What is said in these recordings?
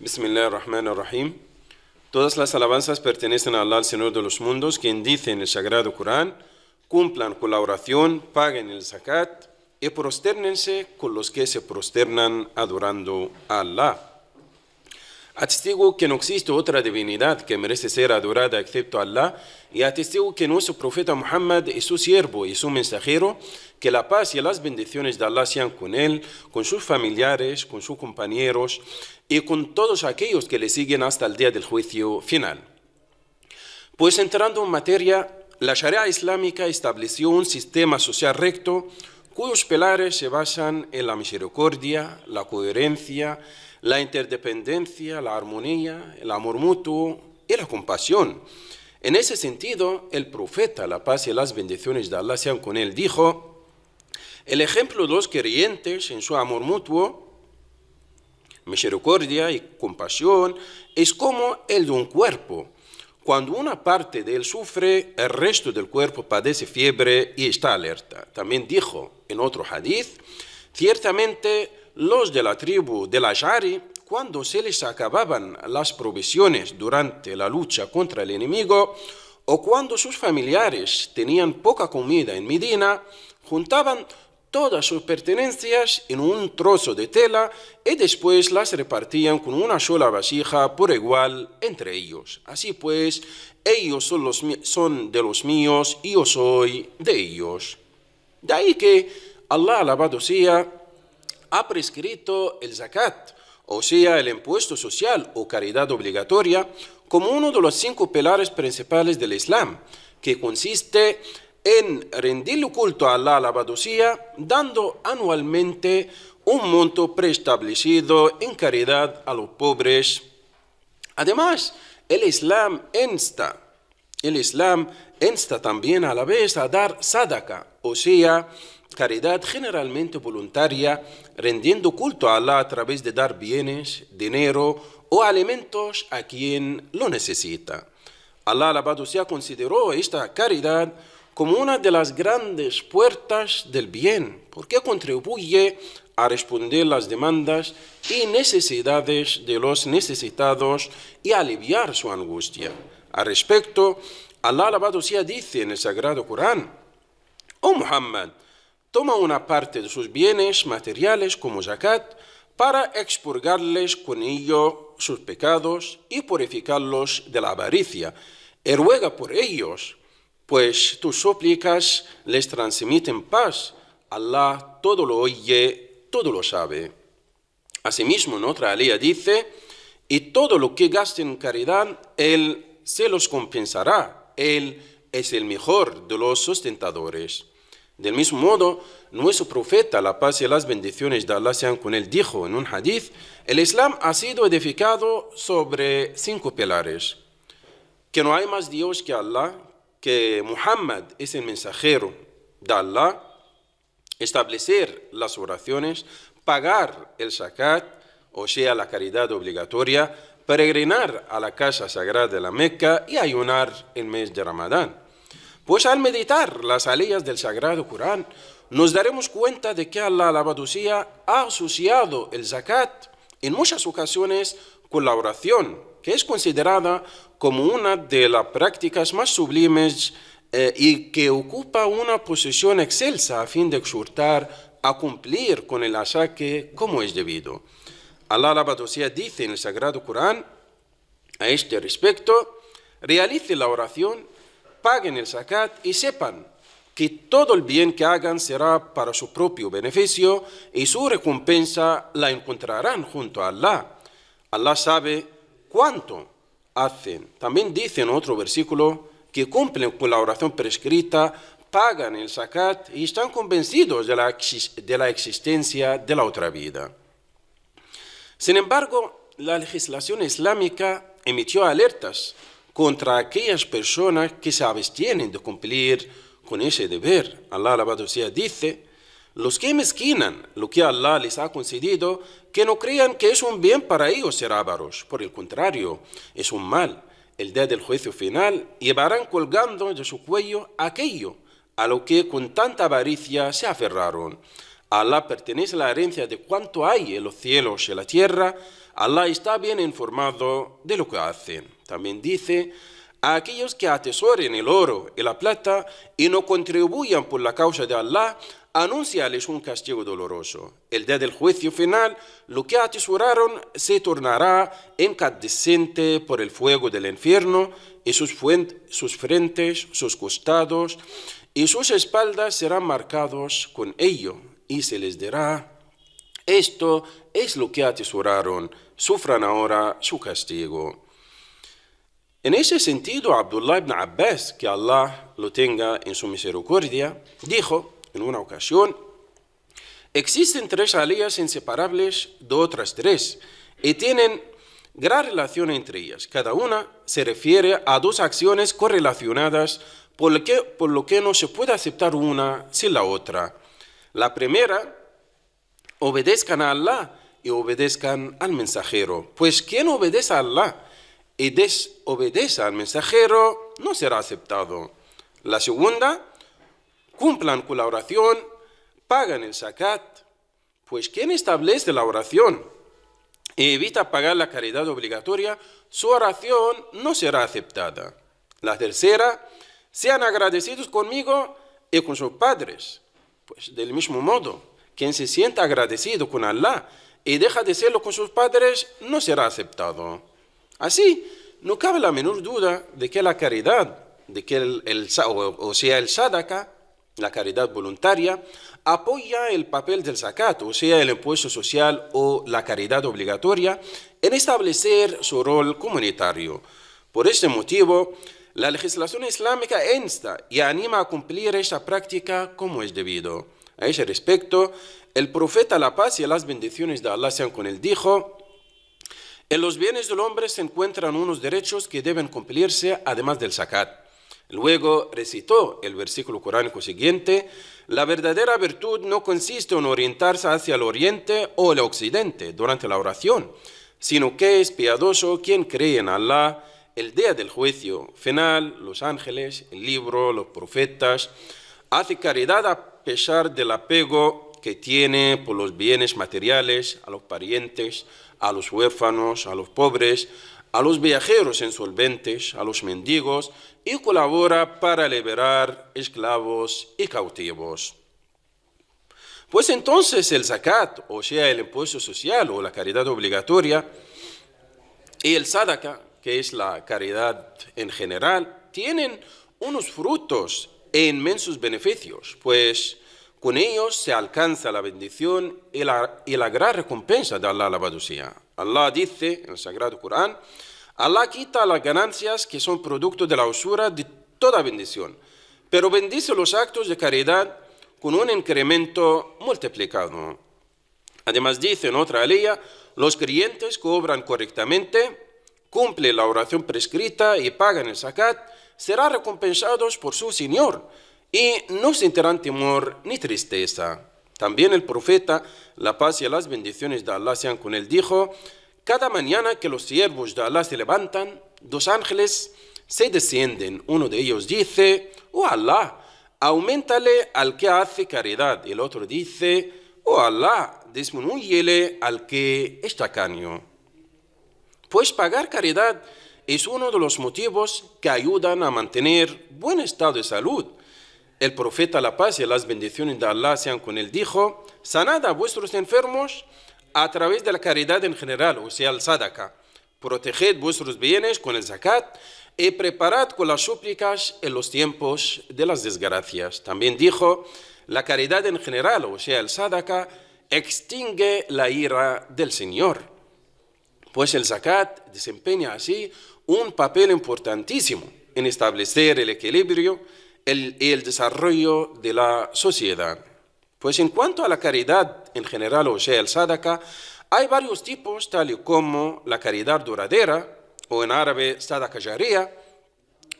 Bismillah rahman rahim Todas las alabanzas pertenecen a Allah, el Señor de los mundos, quien dice en el Sagrado Corán, cumplan con la oración, paguen el zakat y prosternense con los que se prosternan adorando a Allah. Atestigo que no existe otra divinidad que merece ser adorada excepto Allah, y atestigo que nuestro profeta Muhammad es su siervo y su mensajero, que la paz y las bendiciones de Allah sean con él, con sus familiares, con sus compañeros y con todos aquellos que le siguen hasta el día del juicio final. Pues entrando en materia, la Sharia islámica estableció un sistema social recto cuyos pilares se basan en la misericordia, la coherencia, la interdependencia, la armonía, el amor mutuo y la compasión. En ese sentido, el profeta, la paz y las bendiciones de Allah sean con él, dijo, el ejemplo de los creyentes en su amor mutuo, misericordia y compasión es como el de un cuerpo. Cuando una parte de él sufre, el resto del cuerpo padece fiebre y está alerta. También dijo en otro hadith, ciertamente los de la tribu de del Ash'ari, cuando se les acababan las provisiones durante la lucha contra el enemigo, o cuando sus familiares tenían poca comida en Medina, juntaban todas sus pertenencias en un trozo de tela y después las repartían con una sola vasija por igual entre ellos. Así pues, ellos son, los, son de los míos y yo soy de ellos. De ahí que Allah alabado sea ha prescrito el zakat, o sea, el impuesto social o caridad obligatoria, como uno de los cinco pilares principales del Islam, que consiste en rendir culto a la alabaducía, dando anualmente un monto preestablecido en caridad a los pobres. Además, el Islam insta, el Islam insta también a la vez a dar sadaka, o sea, caridad generalmente voluntaria, rendiendo culto a Allah a través de dar bienes, dinero o alimentos a quien lo necesita. Allah alabado sea consideró esta caridad como una de las grandes puertas del bien, porque contribuye a responder las demandas y necesidades de los necesitados y aliviar su angustia. Al respecto, Allah alabado sea dice en el Sagrado Corán, Oh Muhammad, toma una parte de sus bienes materiales como zakat para expurgarles con ello sus pecados y purificarlos de la avaricia, y ruega por ellos, pues tus súplicas les transmiten paz. Allah todo lo oye, todo lo sabe. Asimismo, en otra alía dice, y todo lo que gasten en caridad, Él se los compensará. Él es el mejor de los sustentadores. Del mismo modo, nuestro profeta, la paz y las bendiciones de Allah sean con él, dijo en un hadith, el Islam ha sido edificado sobre cinco pilares, que no hay más Dios que Allah, que Muhammad es el mensajero de Allah, establecer las oraciones, pagar el zakat, o sea, la caridad obligatoria, peregrinar a la casa sagrada de la Meca y ayunar el mes de Ramadán. Pues al meditar las aleyas del Sagrado Corán, nos daremos cuenta de que Allah Badusía, ha asociado el zakat en muchas ocasiones con la oración, que es considerada como una de las prácticas más sublimes eh, y que ocupa una posición excelsa a fin de exhortar a cumplir con el asaque como es debido. Allah Badusía, dice en el Sagrado Corán a este respecto, realice la oración paguen el zakat y sepan que todo el bien que hagan será para su propio beneficio y su recompensa la encontrarán junto a Allah. Allah sabe cuánto hacen. También dice en otro versículo que cumplen con la oración prescrita, pagan el zakat y están convencidos de la, de la existencia de la otra vida. Sin embargo, la legislación islámica emitió alertas contra aquellas personas que se abstienen de cumplir con ese deber. Allah alabado sea, dice, los que mezquinan lo que Allah les ha concedido, que no crean que es un bien para ellos ser ávaros, por el contrario, es un mal. El día del juicio final llevarán colgando de su cuello aquello a lo que con tanta avaricia se aferraron. Alá Allah pertenece la herencia de cuanto hay en los cielos y en la tierra. Allah está bien informado de lo que hacen. También dice, a aquellos que atesoren el oro y la plata y no contribuyan por la causa de Allah, anúnciales un castigo doloroso. El día del juicio final, lo que atesoraron se tornará incandescente por el fuego del infierno, y sus, sus frentes, sus costados y sus espaldas serán marcados con ello, y se les dirá, esto es lo que atesoraron, sufran ahora su castigo. En ese sentido, Abdullah ibn Abbas, que Allah lo tenga en su misericordia, dijo en una ocasión, existen tres alías inseparables de otras tres y tienen gran relación entre ellas. Cada una se refiere a dos acciones correlacionadas, por lo que, por lo que no se puede aceptar una sin la otra. La primera, obedezcan a Allah y obedezcan al mensajero. Pues ¿quién obedece a Allah, y desobedece al mensajero, no será aceptado. La segunda, cumplan con la oración, pagan el zakat, pues quien establece la oración y evita pagar la caridad obligatoria, su oración no será aceptada. La tercera, sean agradecidos conmigo y con sus padres. Pues del mismo modo, quien se sienta agradecido con Allah y deja de serlo con sus padres, no será aceptado. Así, no cabe la menor duda de que la caridad, de que el, o, sea, el sadaka, la caridad voluntaria, apoya el papel del zakat, o sea, el impuesto social o la caridad obligatoria, en establecer su rol comunitario. Por este motivo, la legislación islámica insta y anima a cumplir esta práctica como es debido. A ese respecto, el profeta La Paz y las bendiciones de Allah sean con él dijo, en los bienes del hombre se encuentran unos derechos que deben cumplirse además del zakat. Luego recitó el versículo coránico siguiente, la verdadera virtud no consiste en orientarse hacia el oriente o el occidente durante la oración, sino que es piadoso quien cree en Allah el día del juicio final, los ángeles, el libro, los profetas, hace caridad a pesar del apego que tiene por los bienes materiales, a los parientes, a los huérfanos, a los pobres, a los viajeros insolventes, a los mendigos, y colabora para liberar esclavos y cautivos. Pues entonces el zakat, o sea, el impuesto social o la caridad obligatoria, y el sadaka, que es la caridad en general, tienen unos frutos e inmensos beneficios, pues con ellos se alcanza la bendición y la, gran recompensa de Allah, la Badusía. Allah dice en el Sagrado Corán, Allah quita las ganancias que son producto de la usura de toda bendición, pero bendice los actos de caridad con un incremento multiplicado. Además dice en otra ley, los creyentes que obran correctamente, cumplen la oración prescrita y pagan el zakat, serán recompensados por su Señor y no sentirán temor ni tristeza. También el profeta, la paz y las bendiciones de Allah sean con él, dijo, cada mañana que los siervos de Allah se levantan, dos ángeles se descienden. Uno de ellos dice, oh Allah, aumentale al que hace caridad. El otro dice, oh Allah, disminuyele al que es tacaño. Pues pagar caridad es uno de los motivos que ayudan a mantener buen estado de salud el profeta la paz y las bendiciones de Allah sean con él dijo, sanad a vuestros enfermos a través de la caridad en general, o sea, el sadaka. Proteged vuestros bienes con el zakat y preparad con las súplicas en los tiempos de las desgracias. También dijo, la caridad en general, o sea, el sadaka, extingue la ira del Señor. Pues el zakat desempeña así un papel importantísimo en establecer el equilibrio el, el desarrollo de la sociedad. Pues en cuanto a la caridad en general, o sea, el sadaka, hay varios tipos, tal y como la caridad duradera, o en árabe sadaka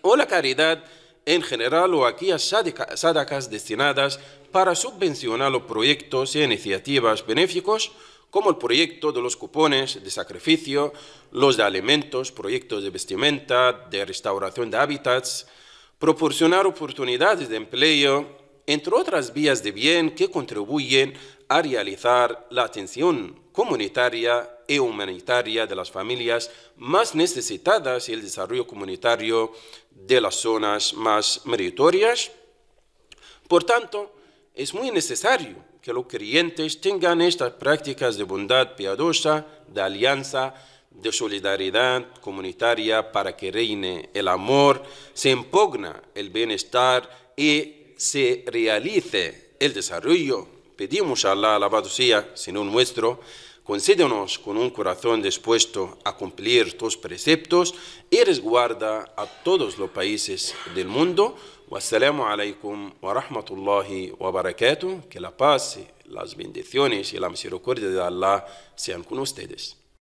o la caridad en general o aquellas sadaka, sadakas destinadas para subvencionar los proyectos e iniciativas benéficos, como el proyecto de los cupones de sacrificio, los de alimentos, proyectos de vestimenta, de restauración de hábitats, proporcionar oportunidades de empleo, entre otras vías de bien que contribuyen a realizar la atención comunitaria y e humanitaria de las familias más necesitadas y el desarrollo comunitario de las zonas más meritorias. Por tanto, es muy necesario que los creyentes tengan estas prácticas de bondad piadosa, de alianza, de solidaridad comunitaria para que reine el amor, se impugna el bienestar y se realice el desarrollo. Pedimos a Allah, alabado sea, Señor nuestro, concédenos con un corazón dispuesto a cumplir tus preceptos y resguarda a todos los países del mundo. Wassalamu alaikum wa rahmatullahi Que la paz, las bendiciones y la misericordia de Allah sean con ustedes.